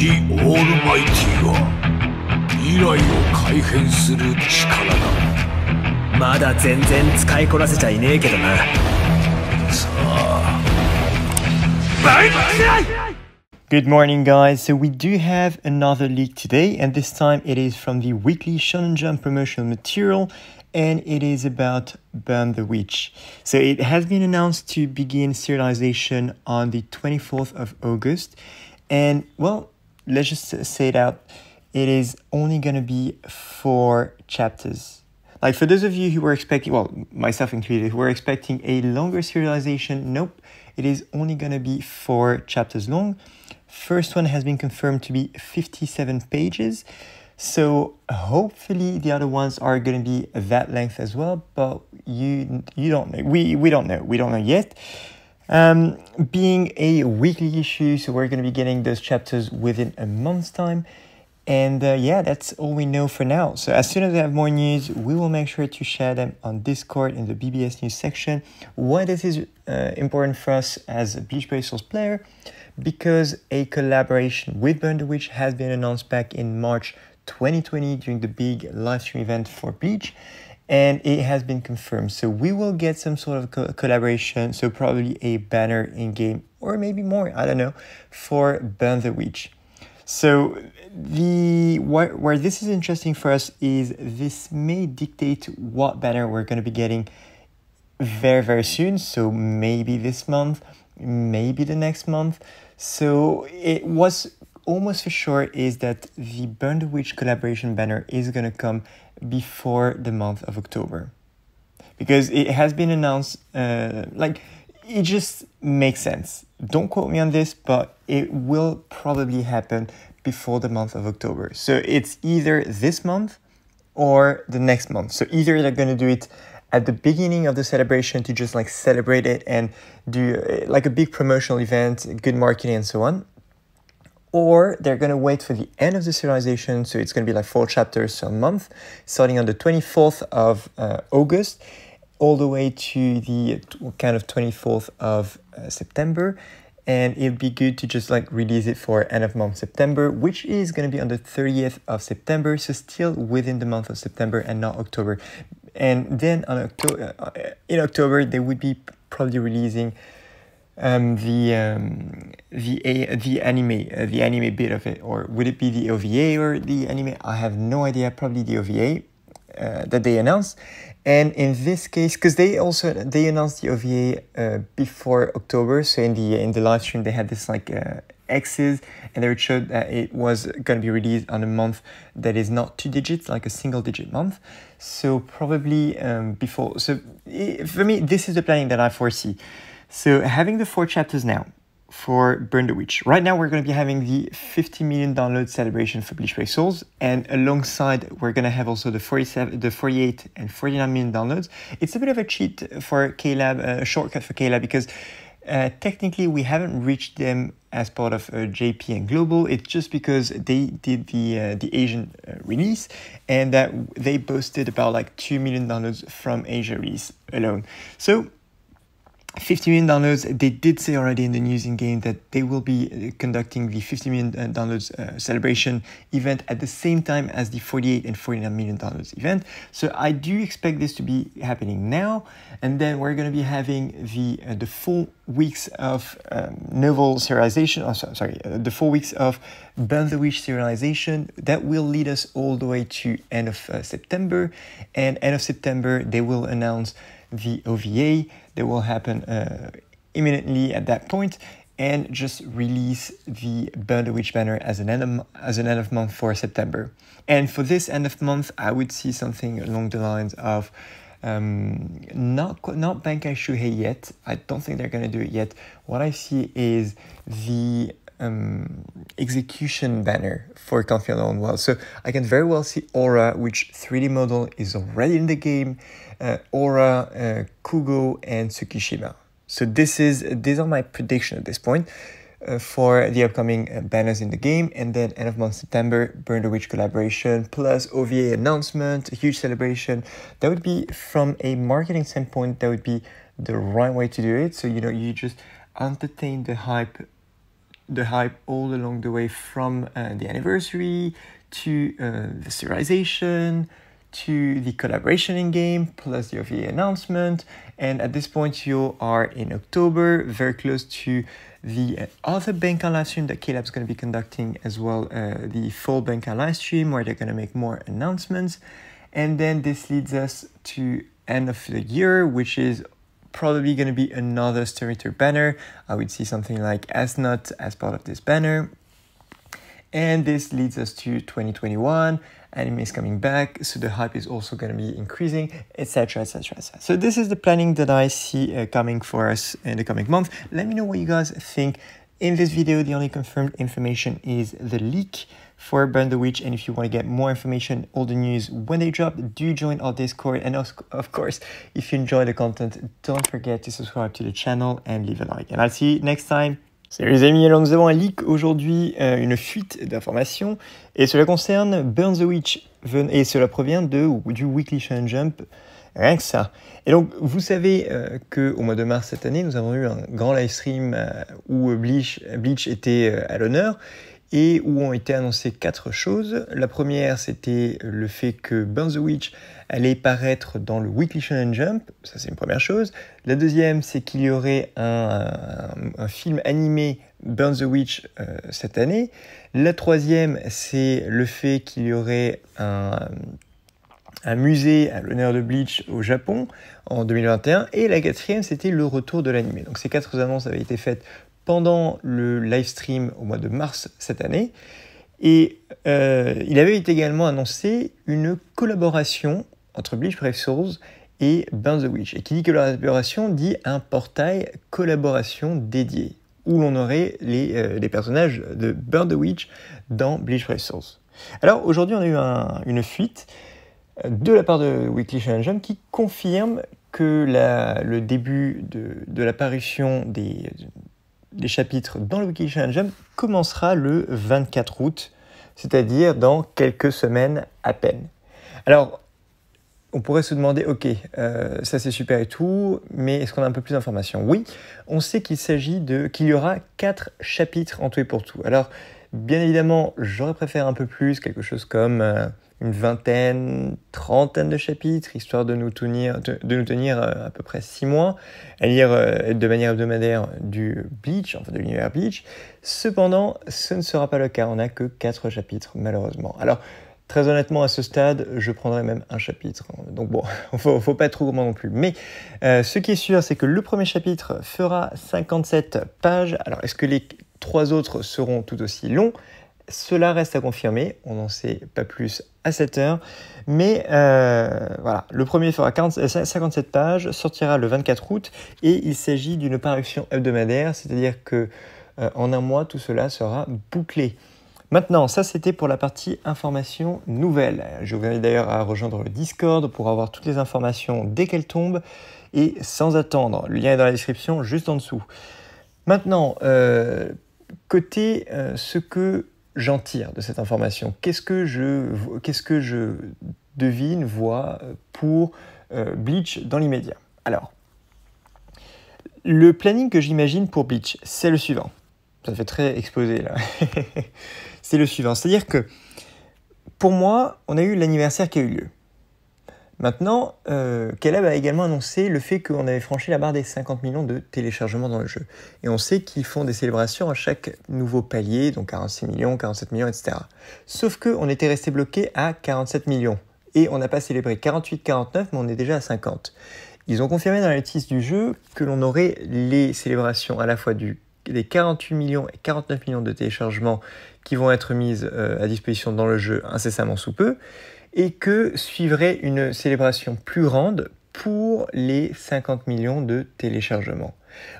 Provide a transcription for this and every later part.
Good morning, guys. So, we do have another leak today, and this time it is from the weekly Shonen Jump promotional material, and it is about Burn the Witch. So, it has been announced to begin serialization on the 24th of August, and well, let's just say it out. It is only going to be four chapters. Like for those of you who were expecting, well, myself included, who were expecting a longer serialization, nope, it is only going to be four chapters long. First one has been confirmed to be 57 pages. So hopefully the other ones are going to be that length as well, but you you don't know. We we don't know. We don't know yet. Um, being a weekly issue, so we're going to be getting those chapters within a month's time. And uh, yeah, that's all we know for now. So as soon as we have more news, we will make sure to share them on Discord in the BBS news section. Why this is uh, important for us as a Beach Baseball's player? Because a collaboration with Burn the Witch has been announced back in March 2020 during the big livestream event for Beach and it has been confirmed. So we will get some sort of co collaboration, so probably a banner in game or maybe more, I don't know, for Burn the Witch. So the where, where this is interesting for us is this may dictate what banner we're going to be getting very very soon. So maybe this month, maybe the next month. So it was almost for sure is that the Bandwidth collaboration banner is going to come before the month of October. Because it has been announced, uh, like, it just makes sense. Don't quote me on this, but it will probably happen before the month of October. So it's either this month or the next month. So either they're going to do it at the beginning of the celebration to just like celebrate it and do uh, like a big promotional event, good marketing, and so on, or they're going to wait for the end of the serialization. So it's going to be like four chapters a month, starting on the 24th of uh, August, all the way to the kind of 24th of uh, September. And it'd be good to just like release it for end of month September, which is going to be on the 30th of September. So still within the month of September and not October. And then on October, uh, uh, in October, they would be probably releasing um, the um, the a, the anime uh, the anime bit of it, or would it be the OVA or the anime? I have no idea. Probably the OVA uh, that they announced, and in this case, because they also they announced the OVA uh, before October, so in the in the live stream they had this like. Uh, X's and they showed that it was going to be released on a month that is not two digits, like a single digit month. So probably um, before. So eh, for me, this is the planning that I foresee. So having the four chapters now for Burn the Witch. Right now we're going to be having the 50 million download celebration for Bleach Brave Souls and alongside we're going to have also the 47 the 48 and 49 million downloads. It's a bit of a cheat for KLab, a shortcut for KLab because uh, technically we haven't reached them as part of uh, JP and Global. It's just because they did the uh, the Asian uh, release and that they boasted about like 2 million downloads from Asia release alone. So 50 million downloads. They did say already in the news in game that they will be uh, conducting the 50 million uh, downloads uh, celebration event at the same time as the 48 and 49 million downloads event. So I do expect this to be happening now, and then we're going to be having the uh, the full weeks of um, novel serialization. Oh, sorry, uh, the four weeks of Burn the Witch serialization that will lead us all the way to end of September, and end of September they will announce the OVA that will happen uh, imminently at that point, and just release the Burn Witch banner as an, end of, as an end of month for September. And for this end of month, I would see something along the lines of um, not not Bankai Shuhei yet. I don't think they're gonna do it yet. What I see is the um, execution banner for Confluent on Wild. So I can very well see Aura, which 3D model is already in the game, uh, Aura, uh, Kugo, and Tsukishima. So this is these are my prediction at this point uh, for the upcoming uh, banners in the game, and then end of month September, Burn the Witch collaboration plus OVA announcement, a huge celebration. That would be from a marketing standpoint. That would be the right way to do it. So you know you just entertain the hype the hype all along the way from uh, the anniversary to uh, the serialization to the collaboration in game plus the OVA announcement. And at this point, you are in October, very close to the uh, other Benkan live stream that KLab's going to be conducting as well, uh, the full Benkan live stream where they're going to make more announcements. And then this leads us to end of the year, which is probably going to be another Sturrito banner. I would see something like Snot as part of this banner. And this leads us to 2021. Anime is coming back, so the hype is also going to be increasing, etc., etc., etc. So this is the planning that I see uh, coming for us in the coming month. Let me know what you guys think. In this video, the only confirmed information is the leak. pour Burn the Witch. And if you want to get more information, all the news when they drop, do join our Discord. And of course, if you enjoy the content, don't forget to subscribe to the channel and leave a like. And I'll see la next time. Salut les amis, alors nous avons un leak aujourd'hui, euh, une fuite d'informations, et cela concerne Burn the Witch, et cela provient du Weekly Shonen Jump, rien que ça. Et donc vous savez euh, qu'au mois de mars cette année, nous avons eu un grand live stream euh, où Bleach était à l'honneur, et où ont été annoncées quatre choses. La première, c'était le fait que Burn the Witch allait paraître dans le Weekly Shonen Jump, ça c'est une première chose. La deuxième, c'est qu'il y aurait un, film animé Burn the Witch euh, cette année. La troisième, c'est le fait qu'il y aurait un musée à l'honneur de Bleach au Japon en 2021. Et la quatrième, c'était le retour de l'anime. Donc ces quatre annonces avaient été faites pendant le live stream au mois de mars cette année. Et euh, il avait également annoncé une collaboration entre Bleach Brave Souls et Burn the Witch. Et qui dit que collaboration dit un portail collaboration dédié, où l'on aurait les, euh, personnages de Burn the Witch dans Bleach Brave Souls. Alors aujourd'hui, on a eu une fuite euh, de la part de Weekly Challenge qui confirme que le début de l'apparition des, les chapitres dans le Wiki Challenge Jump commencera le 24 août, c'est-à-dire dans quelques semaines à peine. Alors, on pourrait se demander, ok, euh, ça c'est super et tout, mais est-ce qu'on a un peu plus d'informations Oui, on sait qu'il s'agit de qu'il y aura quatre chapitres en tout et pour tout. Alors, bien évidemment, j'aurais préféré un peu plus, quelque chose comme euh, une vingtaine, trentaine de chapitres, histoire de nous tenir, de, nous tenir euh, à peu près six mois, à lire euh, de manière hebdomadaire du Bleach, enfin de l'univers Bleach. Cependant, ce ne sera pas le cas, on n'a que quatre chapitres malheureusement. Alors, Très honnêtement, à ce stade, je prendrai même un chapitre. Donc bon, faut, faut pas trop gourmand non plus. Mais euh, ce qui est sûr, c'est que le premier chapitre fera 57 pages. Alors, est-ce que les trois autres seront tout aussi longs cela reste à confirmer, on n'en sait pas plus à cette heure, Mais euh, voilà, le premier fera 57 euh, pages, sortira le 24 août et il s'agit d'une parution hebdomadaire, c'est-à-dire que euh, en un mois tout cela sera bouclé. Maintenant, ça c'était pour la partie information nouvelle. Je vous invite d'ailleurs à rejoindre le Discord pour avoir toutes les informations dès qu'elles tombent et sans attendre. Le lien est dans la description juste en dessous. Maintenant, côté ce que j'en tire de cette information Qu'est-ce que je, qu'est-ce que je devine, vois euh, pour euh, Bleach dans l'immédiat Alors, le planning que j'imagine pour Bleach, c'est le suivant. Ça fait très exposé là. c'est le suivant. C'est-à-dire que pour moi, on a eu l'anniversaire qui a eu lieu. Maintenant, euh, Caleb a également annoncé le fait qu'on avait franchi la barre des 50 millions de téléchargements dans le jeu. Et on sait qu'ils font des célébrations à chaque nouveau palier, donc 46 millions, 47 millions, etc. Sauf qu'on était resté bloqué à 47 millions. Et on n'a pas célébré 48, 49, mais on est déjà à 50. Ils ont confirmé dans la notice du jeu que l'on aurait les célébrations à la fois des 48 millions et 49 millions de téléchargements qui vont être mises euh, à disposition dans le jeu incessamment sous peu, et que suivrait une célébration plus grande pour les 50 millions de téléchargements.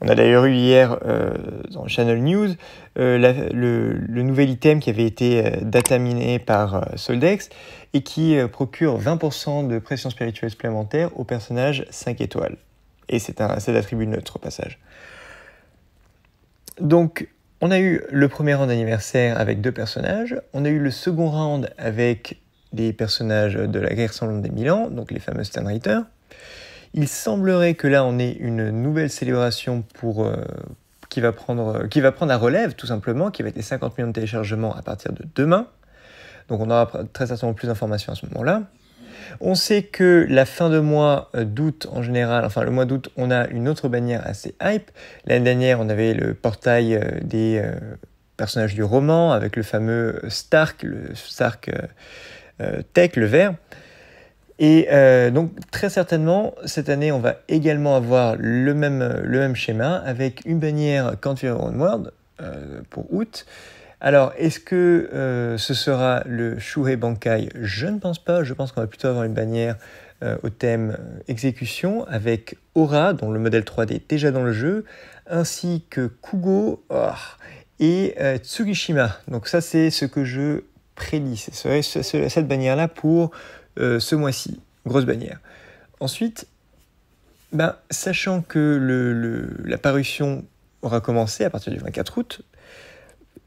On a d'ailleurs eu hier euh, dans Channel News euh, le, nouvel item qui avait été euh, dataminé par euh, Soldex et qui procure 20% de pression spirituelle supplémentaire au personnage 5 étoiles. Et c'est un attribut neutre au passage. Donc on a eu le premier round d'anniversaire avec deux personnages, on a eu le second round avec des personnages de la guerre sans des mille donc les fameux Stanreiter. Il semblerait que là on ait une nouvelle célébration pour, euh, qui, va prendre, qui va prendre relève tout simplement, qui va être 50 millions de téléchargements à partir de demain. Donc on aura très certainement plus d'informations à ce moment-là. On sait que la fin de mois euh, d'août en général, enfin le mois d'août, on a une autre bannière assez hype. L'année dernière, on avait le portail euh, des personnages du roman avec le fameux Stark, le Stark euh, tech, le vert. Et euh, donc très certainement, cette année, on va également avoir le même, euh, le même schéma avec une bannière Country world pour août. Alors, est-ce que ce sera le Shurei Bankai Je ne pense pas. Je pense qu'on va plutôt avoir une bannière au thème exécution avec Aura, dont le modèle 3D est déjà dans le jeu, ainsi que Kugo oh, et Tsugishima. Donc ça, c'est ce que je prédit. C'est cette bannière-là pour euh, ce mois-ci. Grosse bannière. Ensuite, ben, sachant que la parution aura commencé à partir du 24 août,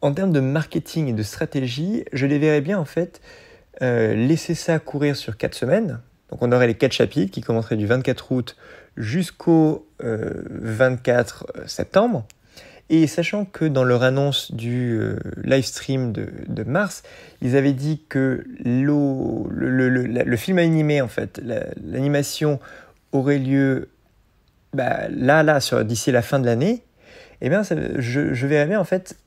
en termes de marketing et de stratégie, je les verrais bien en fait euh, laisser ça courir sur 4 semaines. Donc on aurait les quatre chapitres qui commenceraient du 24 août jusqu'au 24 euh, septembre. Et sachant que dans leur annonce du euh, live stream de, mars, ils avaient dit que le, le, film animé, en fait, l'animation aurait lieu bah, là, là, d'ici la fin de l'année, eh bien, je, je verrais bien, en fait,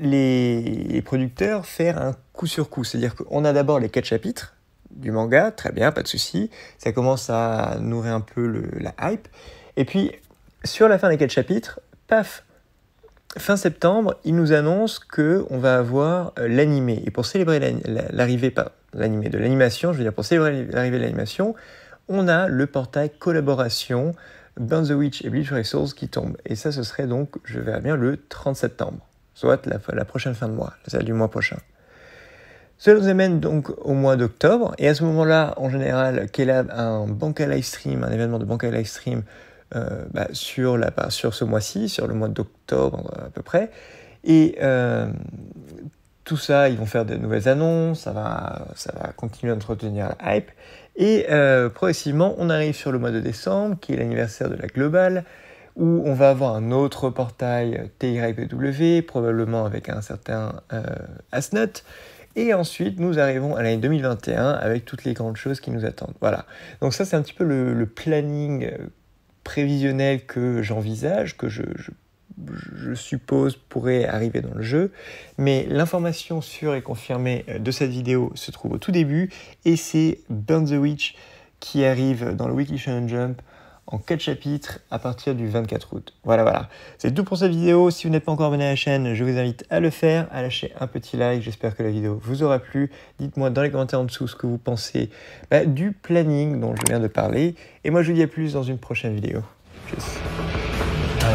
les, producteurs faire un coup sur coup. C'est-à-dire qu'on a d'abord les quatre chapitres du manga, très bien, pas de souci. Ça commence à nourrir un peu la hype. Et puis, sur la fin des quatre chapitres, paf, fin septembre, il nous annonce que on va avoir euh, l'animé. Et pour célébrer l'arrivée, de l'animation, je veux dire, pour célébrer l'arrivée de l'animation, on a le portail collaboration Burn the Witch et Bleach Resource qui tombe. Et ça, ce serait donc, je verrai bien, le 30 septembre, soit la, prochaine fin de mois, celle du mois prochain. Cela nous amène donc au mois d'octobre, et à ce moment-là, en général, Kelab a un live stream, un événement de live stream. Euh, bah, sur, la, sur ce mois-ci, sur le mois d'octobre euh, à peu près. Et euh, tout ça, ils vont faire de nouvelles annonces, ça va, ça va continuer à entretenir la hype. Et progressivement, on arrive sur le mois de décembre, qui est l'anniversaire de la globale, où on va avoir un autre portail TYPW, probablement avec un certain Asnut. Et ensuite, nous arrivons à l'année 2021 avec toutes les grandes choses qui nous attendent. Voilà. Donc ça, c'est un petit peu le planning prévisionnel que j'envisage, que je, suppose pourrait arriver dans le jeu, mais l'information sûre et confirmée euh, de cette vidéo se trouve au tout début, et c'est Burn the Witch qui arrive dans le Weekly Shonen Jump en 4 chapitres à partir du 24 août. Voilà, voilà. C'est tout pour cette vidéo. Si vous n'êtes pas encore abonné à la chaîne, je vous invite à le faire, à lâcher un petit like. J'espère que la vidéo vous aura plu. Dites-moi dans les commentaires en dessous ce que vous pensez bah, du planning dont je viens de parler. Et moi, je vous dis à plus dans une prochaine vidéo. Tchuss. Ah,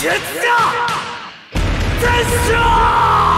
天下，天下。